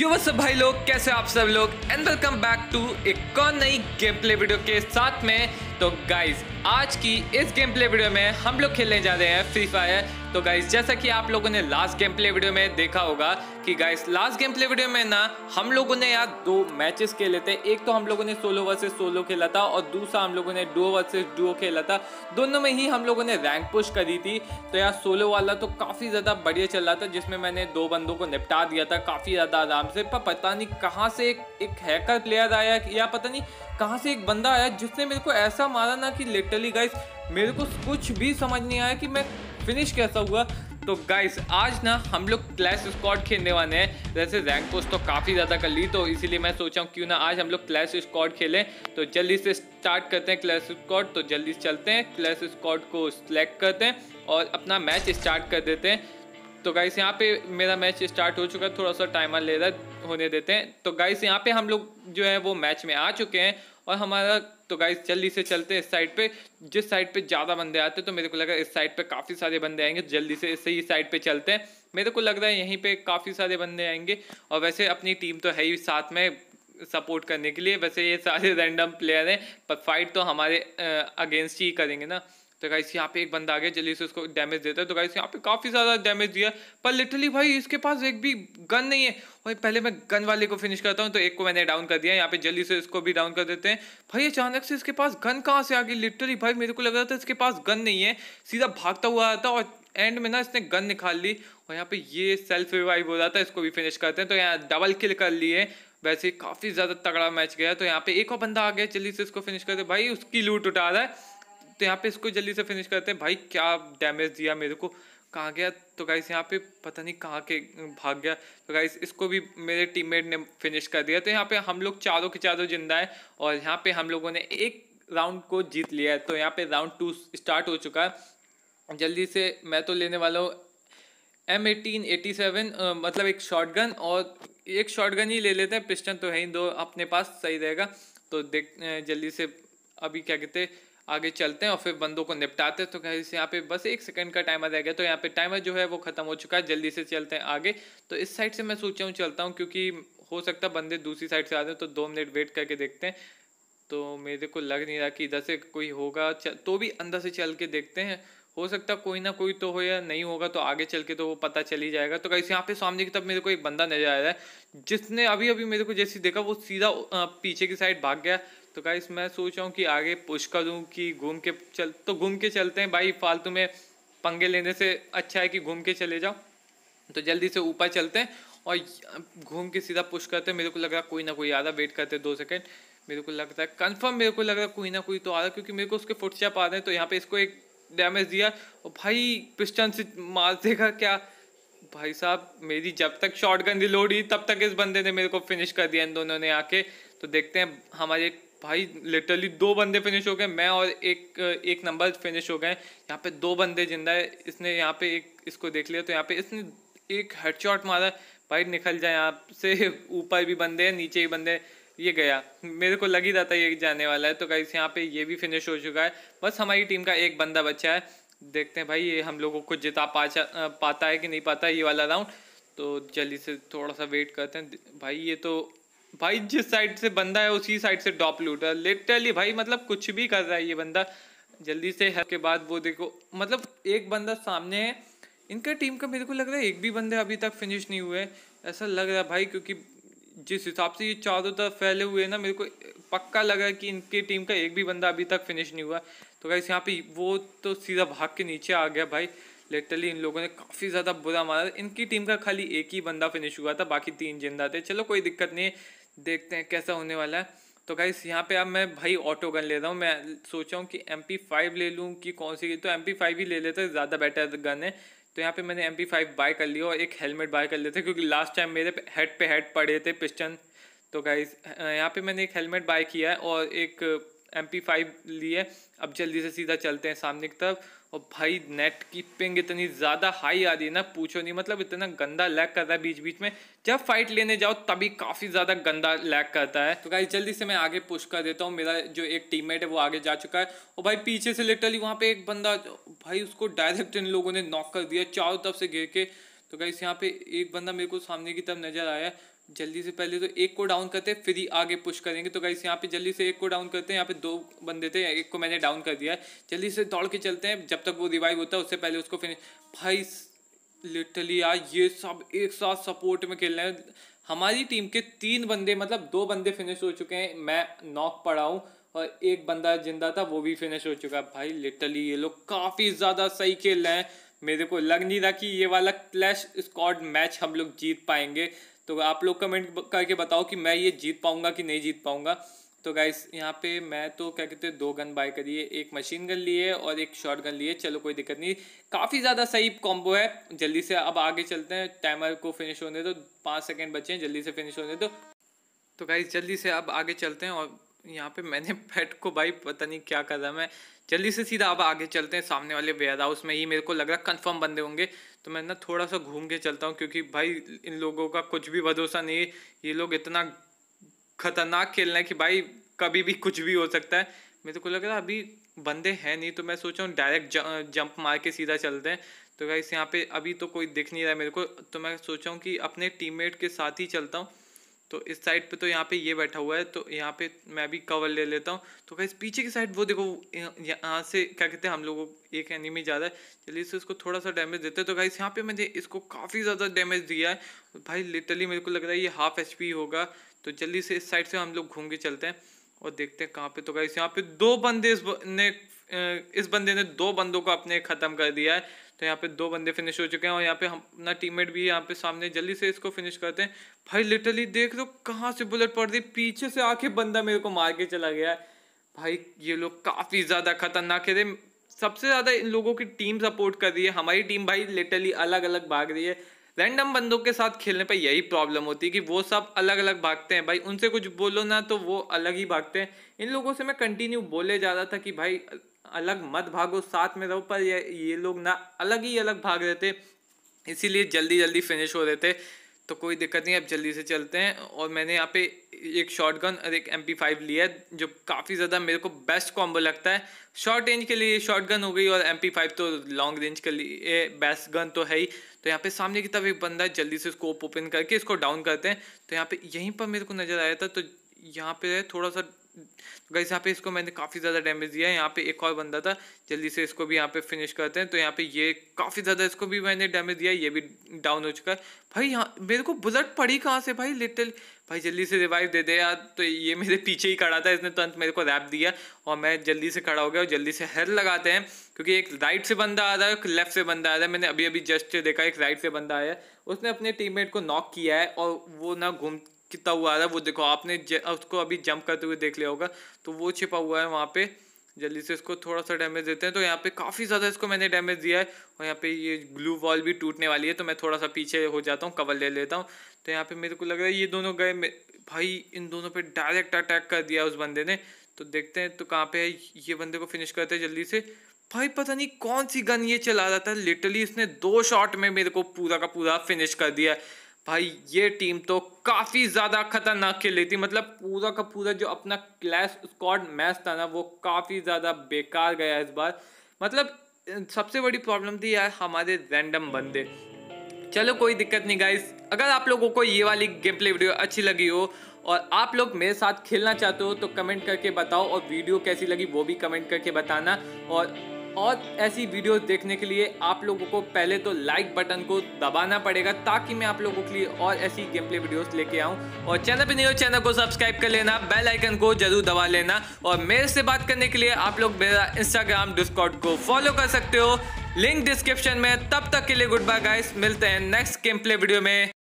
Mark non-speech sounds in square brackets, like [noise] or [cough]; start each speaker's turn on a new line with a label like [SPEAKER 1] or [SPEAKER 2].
[SPEAKER 1] यो सब भाई लोग कैसे आप सब लोग एंड वेलकम बैक टू एक और नई गेम प्ले वीडियो के साथ में तो गाइज आज की इस गेम प्ले वीडियो में हम लोग खेलने जा रहे हैं फ्री फायर तो गाइज जैसा कि आप लोगों ने लास्ट गेम प्ले वीडियो में देखा होगा कि guys last gameplay video में ना हम लोगों ने यार दो मैचेस खेले थे एक तो हम लोगों ने सोलो वर्सेस सोलो खेला था और दूसरा हम लोगों ने डो वर्सेस डो खेला था दोनों में ही हम लोगों ने रैंक पुश करी थी तो यार सोलो वाला तो काफ़ी ज़्यादा बढ़िया चल रहा था जिसमें मैंने दो बंदों को निपटा दिया था काफ़ी ज़्यादा आराम से पर पता नहीं कहाँ से एक, एक हैकर प्लेयर आया या पता नहीं कहाँ से एक बंदा आया जिसने मेरे को ऐसा मारा ना कि लिटरली गाइस मेरे को कुछ भी समझ नहीं आया कि मैं फिनिश कैसा हुआ तो गाइस आज ना हम लोग क्लैश स्कॉट खेलने वाले हैं जैसे रैंक पोस्ट तो काफ़ी ज़्यादा कर ली तो इसीलिए मैं सोचा हूँ क्यों ना आज हम लोग क्लैश स्कॉट खेलें तो जल्दी से स्टार्ट करते हैं क्लैश स्कॉट तो जल्दी से चलते हैं क्लैश स्कॉट को सिलेक्ट करते हैं और अपना मैच स्टार्ट कर देते हैं तो गाइस यहाँ पे मेरा मैच स्टार्ट हो चुका है थोड़ा सा टाइमर ले रहा होने देते हैं तो गाइस यहाँ पे हम लोग जो है वो मैच में आ चुके हैं और हमारा तो गाइस जल्दी से चलते हैं इस साइड पे जिस साइड पे ज़्यादा बंदे आते हैं तो मेरे को लगा इस साइड पे काफ़ी सारे बंदे आएंगे जल्दी से इस सही साइड पे चलते हैं मेरे को लग रहा है यहीं पर काफ़ी सारे बंदे आएंगे और वैसे अपनी टीम तो है ही साथ में सपोर्ट करने के लिए वैसे ये सारे रैंडम [laughs] प्लेयर हैं पर फाइट तो हमारे अगेंस्ट ही करेंगे ना तो गाइस यहाँ पे एक बंदा आ गया जल्दी से उसको डैमेज देता है तो गाइस यहाँ पे काफ़ी ज़्यादा डैमेज दिया पर लिटरली भाई इसके पास एक भी गन नहीं है भाई पहले मैं गन वाले को फिनिश करता हूँ तो एक को मैंने डाउन कर दिया यहाँ पे जल्दी से इसको भी डाउन कर देते हैं भाई अचानक से इसके पास गन कहाँ से आ गई लिटरली भाई मेरे को लग रहा था इसके पास गन नहीं है सीधा भागता हुआ आता और एंड में ना इसने गन निकाल ली और यहाँ पे ये सेल्फ रिवाइव हो रहा था इसको भी फिनिश करते हैं तो यहाँ डबल किल कर लिए वैसे काफ़ी ज़्यादा तगड़ा मैच गया तो यहाँ पे एक और बंदा आ गया जल्दी से इसको फिनिश करते भाई उसकी लूट उठा रहा है तो यहाँ पे इसको जल्दी से फिनिश करते हैं भाई क्या डैमेज दिया मेरे को कहाँ गया तो गाइस यहाँ पे पता नहीं कहाँ के भाग गया तो गाइस इसको भी मेरे टीममेट ने फिनिश कर दिया तो यहाँ पे हम लोग चारों के चारों जिंदा है और यहाँ पे हम लोगों ने एक राउंड को जीत लिया है तो यहाँ पे राउंड टू स्टार्ट हो चुका है जल्दी से मैं तो लेने वाला हूँ एम एटीन एटी सेवन मतलब एक शॉर्ट गन और एक शॉर्ट गन ही ले लेते हैं पिस्टन तो है ही दो अपने पास सही रहेगा तो देख जल्दी से अभी क्या कहते हैं आगे चलते हैं और फिर बंदों को निपटाते हैं तो गाइस यहाँ पे बस एक सेकंड का टाइमर रह गया तो यहाँ पे टाइमर जो है वो खत्म हो चुका है जल्दी से चलते हैं आगे तो इस साइड से मैं सोचा हूँ चलता हूँ क्योंकि हो सकता है बंदे दूसरी साइड से आ जाए तो दो मिनट वेट करके देखते हैं तो मेरे को लग नहीं रहा कि इधर से कोई होगा तो भी अंदर से चल के देखते हैं हो सकता कोई ना कोई तो हो या नहीं होगा तो आगे चल के तो वो पता चल ही जाएगा तो कैसे यहाँ पे सामने की तरफ मेरे को एक बंदा नजर आ रहा है जिसने अभी अभी मेरे को जैसे देखा वो सीधा पीछे की साइड भाग गया तो गाइस मैं सोच रहा हूँ कि आगे पुश करूँ कि घूम के चल तो घूम के चलते हैं भाई फालतू में पंगे लेने से अच्छा है कि घूम के चले जाओ तो जल्दी से ऊपर चलते हैं और घूम के सीधा पुश करते हैं मेरे को लग रहा कोई ना कोई आ रहा वेट करते हैं दो सेकेंड मेरे को लगता है कंफर्म मेरे को लग रहा कोई ना कोई तो आ रहा क्योंकि मेरे को उसके फुटस्टेप आ रहे हैं तो यहाँ पे इसको एक डैमेज दिया और भाई पिस्टन से मार देगा क्या भाई साहब मेरी जब तक शॉर्ट गन रिलोड हुई तब तक इस बंदे ने मेरे को फिनिश कर दिया इन दोनों ने आके तो देखते हैं हमारे भाई लिटरली दो बंदे फिनिश हो गए मैं और एक एक नंबर फिनिश हो गए यहाँ पे दो बंदे जिंदा है इसने यहाँ पे एक इसको देख लिया तो यहाँ पे इसने एक हेडशॉट मारा भाई निकल जाए यहाँ से [laughs] ऊपर भी बंदे हैं नीचे भी बंदे ये गया मेरे को लग ही रहा था ये जाने वाला है तो कहीं यहाँ पे ये भी फिनिश हो चुका है बस हमारी टीम का एक बंदा बचा है देखते हैं भाई ये हम लोगों को जिता पाचा पाता है कि नहीं पाता ये वाला राउंड तो जल्दी से थोड़ा सा वेट करते हैं भाई ये तो भाई जिस साइड से बंदा है उसी साइड से डॉप लूट रहा है लिटरली भाई मतलब कुछ भी कर रहा है ये बंदा जल्दी से हेल्प के बाद वो देखो मतलब एक बंदा सामने है इनका टीम का मेरे को लग रहा है एक भी बंदे अभी तक फिनिश नहीं हुए ऐसा लग रहा है भाई क्योंकि जिस हिसाब से ये चारों तरफ फैले हुए हैं ना मेरे को पक्का लग रहा है कि इनकी टीम का एक भी बंदा अभी तक फिनिश नहीं हुआ तो गाइस यहाँ पे वो तो सीधा भाग के नीचे आ गया भाई लिटरली इन लोगों ने काफ़ी ज़्यादा बुरा मारा इनकी टीम का खाली एक ही बंदा फिनिश हुआ था बाकी तीन जिंदा थे चलो कोई दिक्कत नहीं है देखते हैं कैसा होने वाला है तो गाइस यहाँ पे अब मैं भाई ऑटो गन ले रहा हूँ मैं सोचा हूँ कि एम पी फाइव ले लूँ कि कौन सी तो एम पी फाइव ही ले लेते हैं ज़्यादा बेटर गन है तो यहाँ पे मैंने एम पी फाइव बाय कर लिया और एक हेलमेट बाय कर लेते क्योंकि लास्ट टाइम मेरे हेड पे हेड पड़े थे पिस्टन तो गाइस यहाँ पे मैंने एक हेलमेट बाय किया है और एक एम फाइव लिए अब जल्दी से सीधा चलते हैं सामने की तरफ और भाई नेट की पिंग इतनी ज़्यादा हाई आ रही है ना पूछो नहीं मतलब इतना गंदा लैग कर रहा है बीच बीच में जब फाइट लेने जाओ तभी काफ़ी ज़्यादा गंदा लैग करता है तो भाई जल्दी से मैं आगे पुश कर देता हूँ मेरा जो एक टीममेट है वो आगे जा चुका है और भाई पीछे से लिटरली वहाँ पे एक बंदा भाई उसको डायरेक्ट इन लोगों ने नॉक कर दिया चारों तरफ से घेर के तो गाइस यहाँ पे एक बंदा मेरे को सामने की तरफ नजर आया जल्दी से पहले तो एक को डाउन करते हैं फिर ही आगे पुश करेंगे तो गाइस यहाँ पे जल्दी से एक को डाउन करते हैं यहाँ पे दो बंदे थे एक को मैंने डाउन कर दिया जल्दी से दौड़ के चलते हैं जब तक वो रिवाइव होता है उससे पहले उसको फिनिश भाई लिटरली यार ये सब एक साथ सपोर्ट में खेल रहे हैं हमारी टीम के तीन बंदे मतलब दो बंदे फिनिश हो चुके हैं मैं नॉक पड़ा हूँ और एक बंदा जिंदा था वो भी फिनिश हो चुका है भाई लिटरली ये लोग काफ़ी ज़्यादा सही खेल रहे हैं मेरे को लग नहीं रहा कि ये वाला क्लैश स्कॉड मैच हम लोग जीत पाएंगे तो आप लोग कमेंट करके बताओ कि मैं ये जीत पाऊंगा कि नहीं जीत पाऊंगा तो गाइस यहाँ पे मैं तो क्या कहते हैं दो गन बाय करिए एक मशीन गन लिए और एक शॉर्ट गन लिए चलो कोई दिक्कत नहीं काफ़ी ज़्यादा सही कॉम्बो है जल्दी से अब आगे चलते हैं टाइमर को फिनिश होने दो पाँच सेकेंड बचे हैं जल्दी से फिनिश होने दो तो गाइस जल्दी से अब आगे चलते हैं और यहाँ पे मैंने पेट [laughs] को भाई पता नहीं क्या कर रहा मैं जल्दी से सीधा अब आगे चलते हैं सामने वाले वेयर हाउस में ही मेरे को लग रहा कंफर्म बंदे होंगे तो मैं ना थोड़ा सा घूम के चलता हूँ क्योंकि भाई इन लोगों का कुछ भी भरोसा नहीं है ये लोग इतना खतरनाक खेल रहे हैं कि भाई कभी भी कुछ भी हो सकता है मेरे को लग रहा अभी बंदे हैं नहीं तो मैं सोच रहा हूँ डायरेक्ट जंप मार के सीधा चलते हैं तो भाई यहाँ पे अभी तो कोई दिख नहीं रहा है मेरे को तो मैं सोचा हूँ कि अपने टीम के साथ ही चलता हूँ तो इस साइड पे तो यहाँ पे ये बैठा हुआ है तो यहाँ पे मैं भी कवर ले लेता हूँ तो गैस पीछे की साइड वो देखो यहाँ से क्या कहते हैं हम लोगों एक एनिमी ज़्यादा है चलिए इससे उसको थोड़ा सा डैमेज देते हैं तो गैस यहाँ पे मैंने इसको काफ़ी ज़्यादा डैमेज दिया है भाई लिटरली मेरे को लग रहा है ये हाफ एच होगा तो जल्दी से इस साइड से हम लोग घूम के चलते हैं और देखते हैं कहाँ पे तो गैस यहाँ पे दो बंदे इस ने इस बंदे ने दो बंदों को अपने ख़त्म कर दिया है तो यहाँ पे दो बंदे फिनिश हो चुके हैं और यहाँ पे हम अपना टीममेट भी यहाँ पे सामने जल्दी से इसको फिनिश करते हैं भाई लिटरली देख लो कहाँ से बुलेट पड़ रही पीछे से आके बंदा मेरे को मार के चला गया है भाई ये लोग काफ़ी ज़्यादा खतरनाक है सबसे ज़्यादा इन लोगों की टीम सपोर्ट कर रही है हमारी टीम भाई लिटरली अलग अलग भाग रही है रैंडम बंदों के साथ खेलने पर यही प्रॉब्लम होती है कि वो सब अलग अलग भागते हैं भाई उनसे कुछ बोलो ना तो वो अलग ही भागते हैं इन लोगों से मैं कंटिन्यू बोले जा रहा था कि भाई अलग मत भागो साथ में रहो पर ये ये लोग ना अलग ही अलग भाग रहे थे इसीलिए जल्दी जल्दी फिनिश हो रहे थे तो कोई दिक्कत नहीं अब जल्दी से चलते हैं और मैंने यहाँ पे एक शॉर्ट गन और एक एम पी फाइव लिया है जो काफ़ी ज़्यादा मेरे को बेस्ट कॉम्बो लगता है शॉर्ट रेंज के लिए शॉर्ट गन हो गई और एम पी फाइव तो लॉन्ग रेंज के लिए बेस्ट गन तो है ही तो यहाँ पे सामने की तरफ एक बंदा जल्दी से स्कोप ओपन करके इसको डाउन करते हैं तो यहाँ पर यहीं पर मेरे को नज़र आया था तो यहाँ पर थोड़ा सा तो गाइस यहाँ पे इसको मैंने काफ़ी ज़्यादा डैमेज दिया है यहाँ पे एक और बंदा था जल्दी से इसको भी यहाँ पे फिनिश करते हैं तो यहाँ पे ये काफ़ी ज़्यादा इसको भी मैंने डैमेज दिया ये भी डाउन हो चुका है भाई यहाँ मेरे को बुलेट पड़ी कहाँ से भाई लिटिल भाई जल्दी से रिवाइव दे दे यार तो ये मेरे पीछे ही खड़ा था इसने तुरंत मेरे को रैप दिया और मैं जल्दी से खड़ा हो गया और जल्दी से हेल लगाते हैं क्योंकि एक राइट से बंदा आ रहा है एक लेफ्ट से बंदा आ रहा है मैंने अभी अभी जस्ट देखा एक राइट से बंदा आया उसने अपने टीममेट को नॉक किया है और वो ना घूम कितना हुआ है वो देखो आपने उसको अभी जंप करते हुए देख लिया होगा तो वो छिपा हुआ है वहाँ पे जल्दी से इसको थोड़ा सा डैमेज देते हैं तो यहाँ पे काफ़ी ज़्यादा इसको मैंने डैमेज दिया है और यहाँ पे ये ग्लू वॉल भी टूटने वाली है तो मैं थोड़ा सा पीछे हो जाता हूँ कवर ले लेता हूँ तो यहाँ पे मेरे को लग रहा है ये दोनों गए भाई इन दोनों पे डायरेक्ट अटैक कर दिया उस बंदे ने तो देखते हैं तो कहाँ पे ये बंदे को फिनिश करते हैं जल्दी से भाई पता नहीं कौन सी गन ये चला रहा था लिटरली इसने दो शॉट में मेरे को पूरा का पूरा फिनिश कर दिया है भाई ये टीम तो काफ़ी ज़्यादा खतरनाक खेली थी मतलब पूरा का पूरा जो अपना क्लैश स्क्वाड मैच था ना वो काफ़ी ज़्यादा बेकार गया इस बार मतलब सबसे बड़ी प्रॉब्लम थी यार हमारे रैंडम बंदे चलो कोई दिक्कत नहीं गाइस अगर आप लोगों को ये वाली गेम प्ले वीडियो अच्छी लगी हो और आप लोग मेरे साथ खेलना चाहते हो तो कमेंट करके बताओ और वीडियो कैसी लगी वो भी कमेंट करके बताना और और ऐसी वीडियो देखने के लिए आप लोगों को पहले तो लाइक बटन को दबाना पड़ेगा ताकि मैं आप लोगों के लिए और ऐसी गेम प्ले वीडियोस लेके आऊँ और चैनल पे नहीं हो चैनल को सब्सक्राइब कर लेना बेल आइकन को जरूर दबा लेना और मेरे से बात करने के लिए आप लोग मेरा इंस्टाग्राम डिस्कॉट को फॉलो कर सकते हो लिंक डिस्क्रिप्शन में तब तक के लिए गुड बाय गाइस मिलते हैं नेक्स्ट गेम प्ले वीडियो में